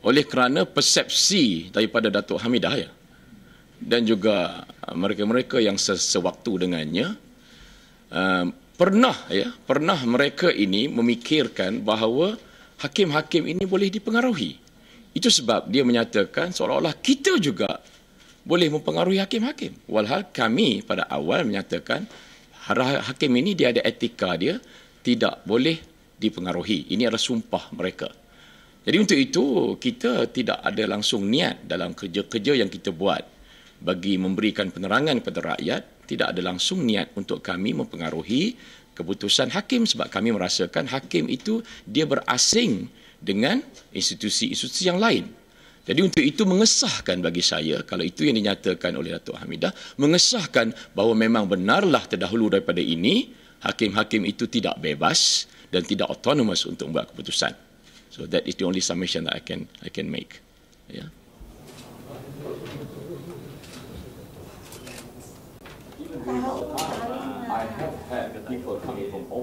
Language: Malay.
oleh kerana persepsi daripada Datuk Hamidah ya dan juga uh, mereka-mereka yang sesewaktu dengannya uh, pernah ya pernah mereka ini memikirkan bahawa hakim-hakim ini boleh dipengaruhi itu sebab dia menyatakan seolah-olah kita juga boleh mempengaruhi hakim-hakim walhal kami pada awal menyatakan hakim ini dia ada etika dia tidak boleh dipengaruhi ini adalah sumpah mereka jadi untuk itu kita tidak ada langsung niat dalam kerja-kerja yang kita buat bagi memberikan penerangan kepada rakyat, tidak ada langsung niat untuk kami mempengaruhi keputusan hakim sebab kami merasakan hakim itu dia berasing dengan institusi-institusi yang lain. Jadi untuk itu mengesahkan bagi saya kalau itu yang dinyatakan oleh Datuk Hamidah mengesahkan bahawa memang benarlah terdahulu daripada ini hakim-hakim itu tidak bebas dan tidak autonomous untuk membuat keputusan. So that is the only summation that I can, I can make. Yeah. I have had people coming from all